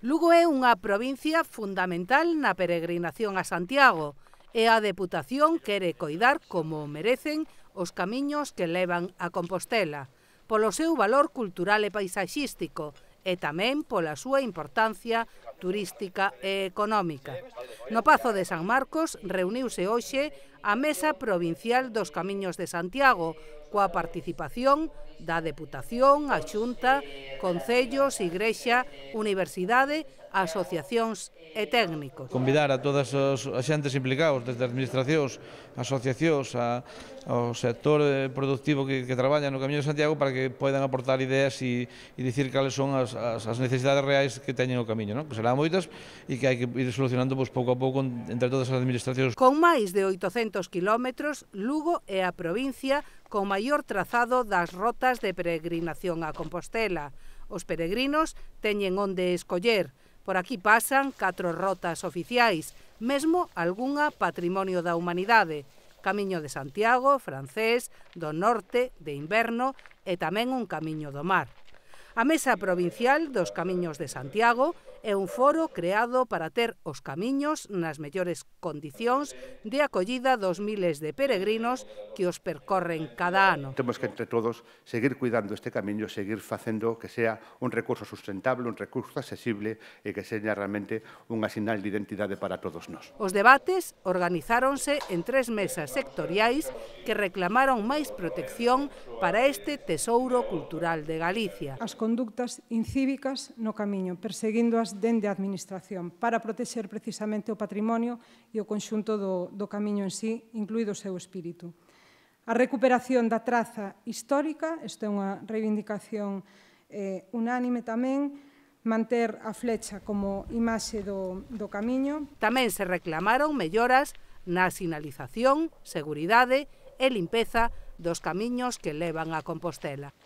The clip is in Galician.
Lugo é unha provincia fundamental na peregrinación a Santiago e a Deputación quere coidar como merecen os camiños que levan a Compostela, polo seu valor cultural e paisaxístico e tamén pola súa importancia turística e económica. No Pazo de San Marcos reuniuse hoxe a Mesa Provincial dos Camiños de Santiago, coa participación da Deputación, a Xunta, Concellos, Igrexa, Universidade, asociacións e técnicos. Convidar a todas os xentes implicados, desde administracións, asociacións, a, ao sector eh, productivo que, que traballa no Camiño de Santiago para que poidan aportar ideas e, e dicir cales son as, as, as necesidades reais que teñen o Camiño, non? Que será haberá moitas e que hai que ir solucionando pois, pouco a pouco entre todas as administracións. Con máis de 800 kilómetros, Lugo é a provincia con maior trazado das rotas de peregrinación a Compostela. Os peregrinos teñen onde escoller. Por aquí pasan catro rotas oficiais, mesmo algunha patrimonio da humanidade. Camiño de Santiago, francés, do norte, de inverno e tamén un camiño do mar. A Mesa Provincial dos Camiños de Santiago é un foro creado para ter os camiños nas mellores condicións de acollida dos miles de peregrinos que os percorren cada ano. Temos que entre todos seguir cuidando este camiño, seguir facendo que sea un recurso sustentable, un recurso accesible e que seña realmente unha sinal de identidade para todos nós. Os debates organizáronse en tres mesas sectoriais que reclamaron máis protección para este tesouro cultural de Galicia. As conductas incívicas no camiño, perseguíndoas dende a Administración, para protexer precisamente o patrimonio e o conxunto do, do camiño en sí, incluído o seu espírito. A recuperación da traza histórica, isto é unha reivindicación eh, unánime tamén, manter a flecha como imaxe do, do camiño. Tamén se reclamaron melloras na sinalización, seguridade e limpeza dos camiños que levan a Compostela.